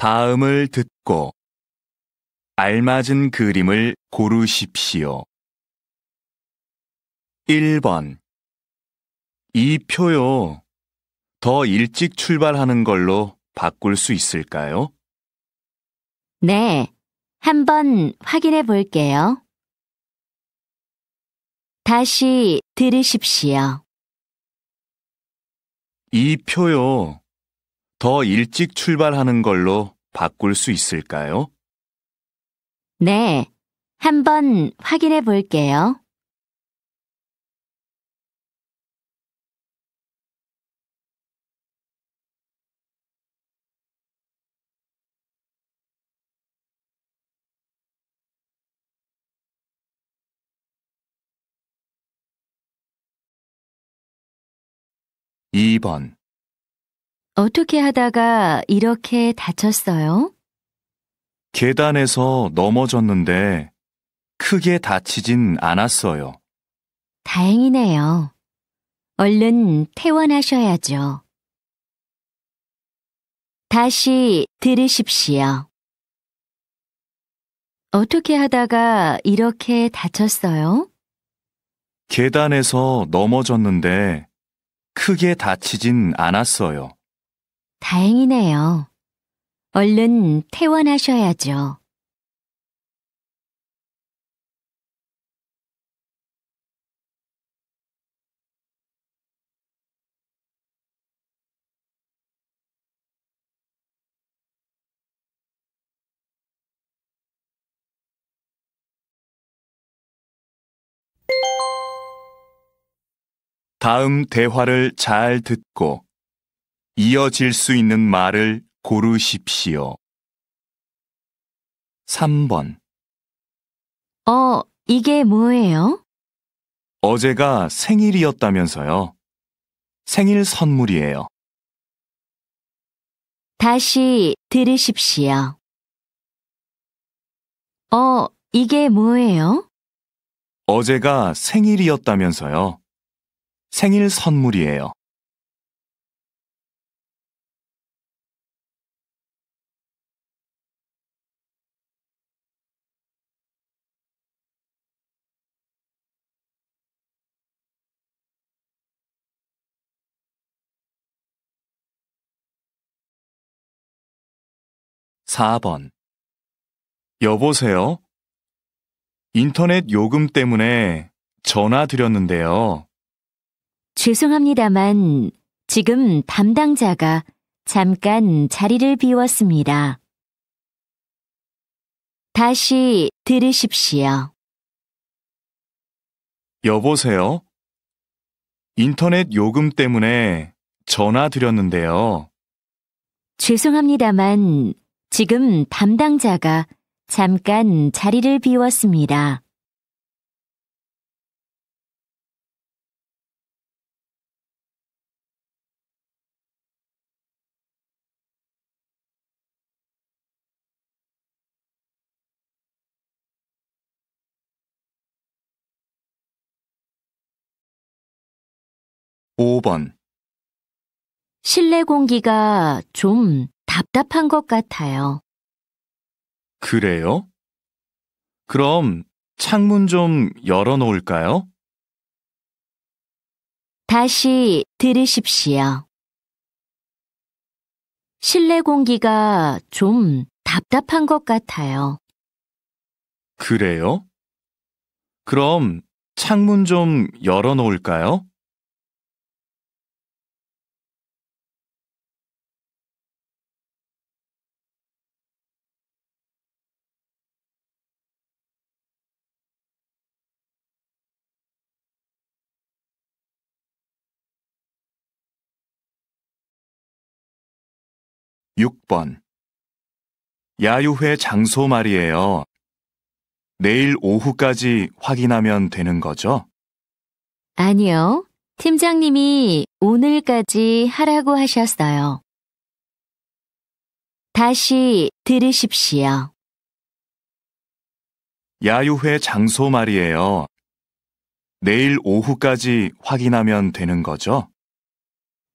다음을 듣고 알맞은 그림을 고르십시오. 1번 이 표요. 더 일찍 출발하는 걸로 바꿀 수 있을까요? 네, 한번 확인해 볼게요. 다시 들으십시오. 이 표요. 더 일찍 출발하는 걸로 바꿀 수 있을까요? 네, 한번 확인해 볼게요. (2번) 어떻게 하다가 이렇게 다쳤어요? 계단에서 넘어졌는데 크게 다치진 않았어요. 다행이네요. 얼른 퇴원하셔야죠. 다시 들으십시오. 어떻게 하다가 이렇게 다쳤어요? 계단에서 넘어졌는데 크게 다치진 않았어요. 다행이네요. 얼른 퇴원하셔야죠. 다음 대화를 잘 듣고 이어질 수 있는 말을 고르십시오. 3번. 어, 이게 뭐예요? 어제가 생일이었다면서요. 생일 선물이에요. 다시 들으십시오. 어, 이게 뭐예요? 어제가 생일이었다면서요. 생일 선물이에요. 4번. 여보세요? 인터넷 요금 때문에 전화 드렸는데요. 죄송합니다만 지금 담당자가 잠깐 자리를 비웠습니다. 다시 들으십시오. 여보세요? 인터넷 요금 때문에 전화 드렸는데요. 죄송합니다만 지금 담당자가 잠깐 자리를 비웠습니다. (5번) 실내 공기가 좀 답답한 것 같아요. 그래요? 그럼 창문 좀 열어놓을까요? 다시 들으십시오. 실내 공기가 좀 답답한 것 같아요. 그래요? 그럼 창문 좀 열어놓을까요? 6번 야유회 장소 말이에요. 내일 오후까지 확인하면 되는 거죠? 아니요. 팀장님이 오늘까지 하라고 하셨어요. 다시 들으십시오. 야유회 장소 말이에요. 내일 오후까지 확인하면 되는 거죠?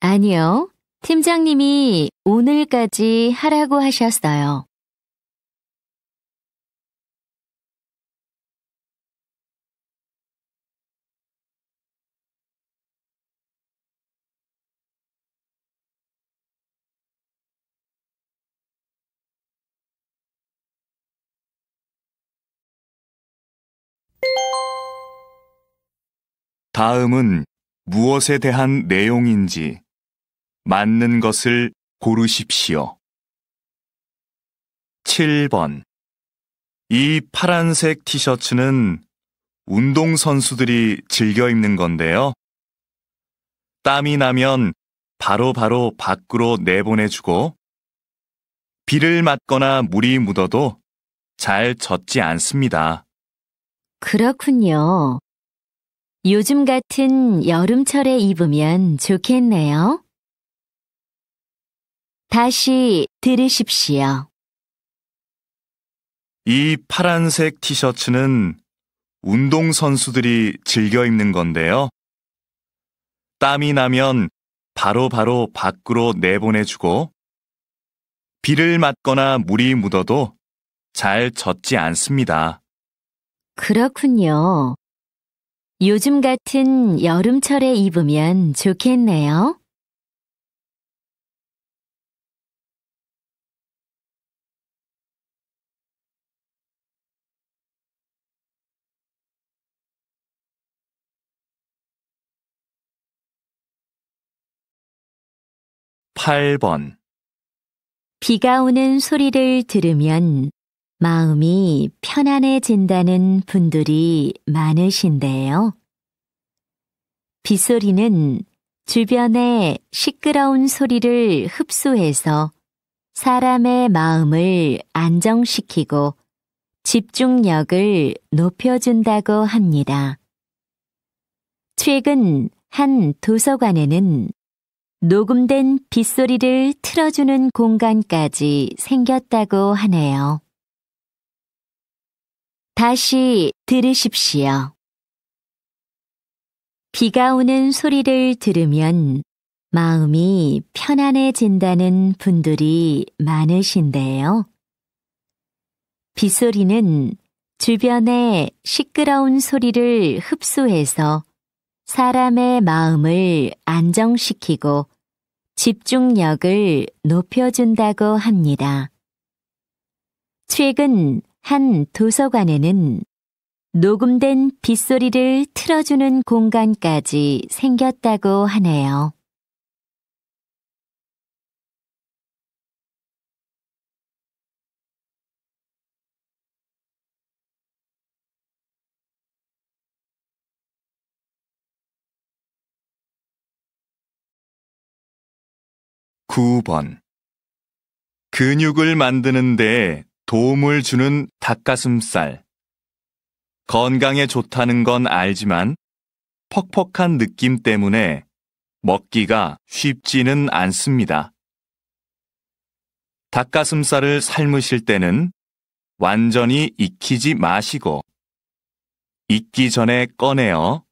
아니요. 팀장님이 오늘까지 하라고 하셨어요. 다음은 무엇에 대한 내용인지 맞는 것을 고르십시오. 7번. 이 파란색 티셔츠는 운동선수들이 즐겨 입는 건데요. 땀이 나면 바로바로 바로 밖으로 내보내주고, 비를 맞거나 물이 묻어도 잘 젖지 않습니다. 그렇군요. 요즘 같은 여름철에 입으면 좋겠네요. 다시 들으십시오. 이 파란색 티셔츠는 운동선수들이 즐겨 입는 건데요. 땀이 나면 바로바로 바로 밖으로 내보내주고 비를 맞거나 물이 묻어도 잘 젖지 않습니다. 그렇군요. 요즘 같은 여름철에 입으면 좋겠네요. 8번 비가 오는 소리를 들으면 마음이 편안해진다는 분들이 많으신데요. 빗소리는 주변의 시끄러운 소리를 흡수해서 사람의 마음을 안정시키고 집중력을 높여준다고 합니다. 최근 한 도서관에는 녹음된 빗소리를 틀어주는 공간까지 생겼다고 하네요. 다시 들으십시오. 비가 오는 소리를 들으면 마음이 편안해진다는 분들이 많으신데요. 빗소리는 주변의 시끄러운 소리를 흡수해서 사람의 마음을 안정시키고 집중력을 높여준다고 합니다. 최근 한 도서관에는 녹음된 빗소리를 틀어주는 공간까지 생겼다고 하네요. 9번 근육을 만드는 데 도움을 주는 닭가슴살 건강에 좋다는 건 알지만 퍽퍽한 느낌 때문에 먹기가 쉽지는 않습니다. 닭가슴살을 삶으실 때는 완전히 익히지 마시고 익기 전에 꺼내어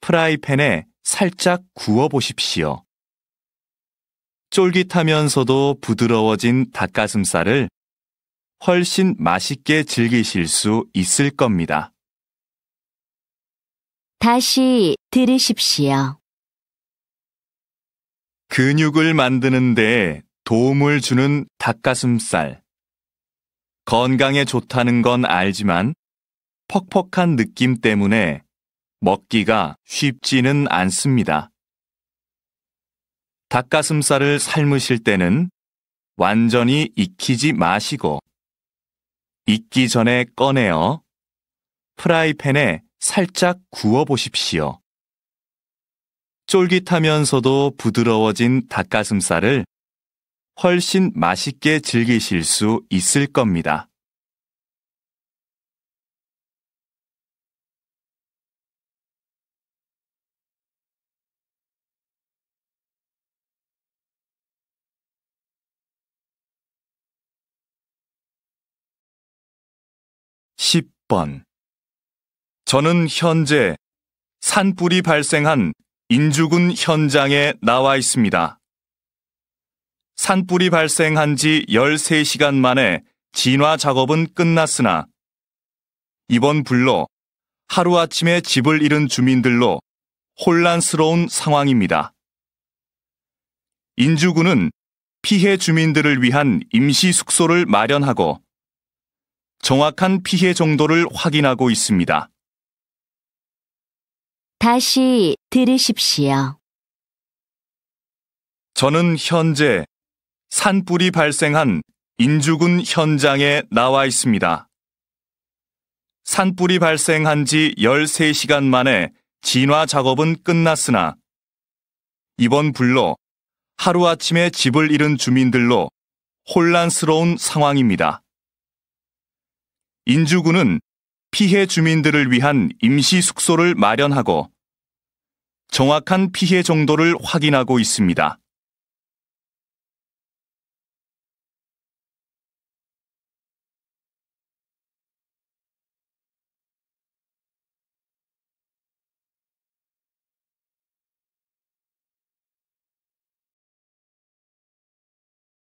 프라이팬에 살짝 구워 보십시오. 쫄깃하면서도 부드러워진 닭가슴살을 훨씬 맛있게 즐기실 수 있을 겁니다. 다시 들으십시오. 근육을 만드는데 도움을 주는 닭가슴살. 건강에 좋다는 건 알지만 퍽퍽한 느낌 때문에 먹기가 쉽지는 않습니다. 닭가슴살을 삶으실 때는 완전히 익히지 마시고 익기 전에 꺼내어 프라이팬에 살짝 구워 보십시오. 쫄깃하면서도 부드러워진 닭가슴살을 훨씬 맛있게 즐기실 수 있을 겁니다. 6번. 저는 현재 산불이 발생한 인주군 현장에 나와 있습니다. 산불이 발생한 지 13시간 만에 진화 작업은 끝났으나 이번 불로 하루아침에 집을 잃은 주민들로 혼란스러운 상황입니다. 인주군은 피해 주민들을 위한 임시 숙소를 마련하고 정확한 피해 정도를 확인하고 있습니다. 다시 들으십시오. 저는 현재 산불이 발생한 인주군 현장에 나와 있습니다. 산불이 발생한 지 13시간 만에 진화 작업은 끝났으나 이번 불로 하루아침에 집을 잃은 주민들로 혼란스러운 상황입니다. 인주군은 피해 주민들을 위한 임시 숙소를 마련하고 정확한 피해 정도를 확인하고 있습니다.